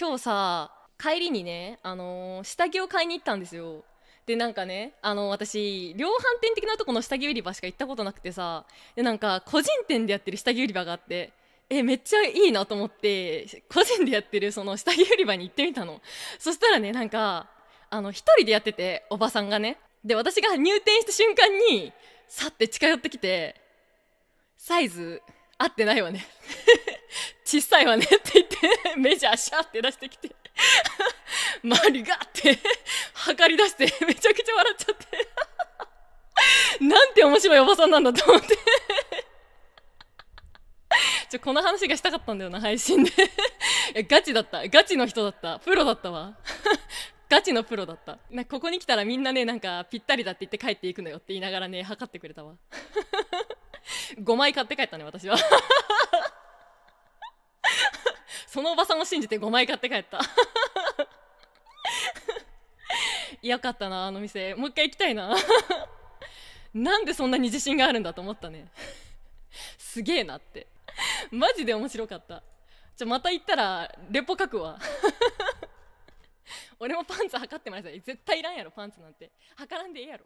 今日さ帰りにね、あのー、下着を買いに行ったんですよでなんかね、あのー、私量販店的なとこの下着売り場しか行ったことなくてさでなんか個人店でやってる下着売り場があってえめっちゃいいなと思って個人でやってるその下着売り場に行ってみたのそしたらねなんかあの1人でやってておばさんがねで私が入店した瞬間にさって近寄ってきて「サイズ合ってないわね」小さいわねって言って、メジャーシャーって出してきて、マ リがって、測 り出して、めちゃくちゃ笑っちゃって なんて面白いおばさんなんだと思ってちょ、この話がしたかったんだよな、配信でガチだった。ガチの人だった。プロだったわ。ガチのプロだった。なここに来たらみんなね、なんか、ぴったりだって言って帰っていくのよって言いながらね、測ってくれたわ。5枚買って帰ったね、私は。そのおばさんを信じて5枚買って帰ったよかったなあの店もう一回行きたいななんでそんなに自信があるんだと思ったねすげえなってマジで面白かったじゃまた行ったらレポ書くわ俺もパンツ測ってました絶対いらんやろパンツなんて測らんでええやろ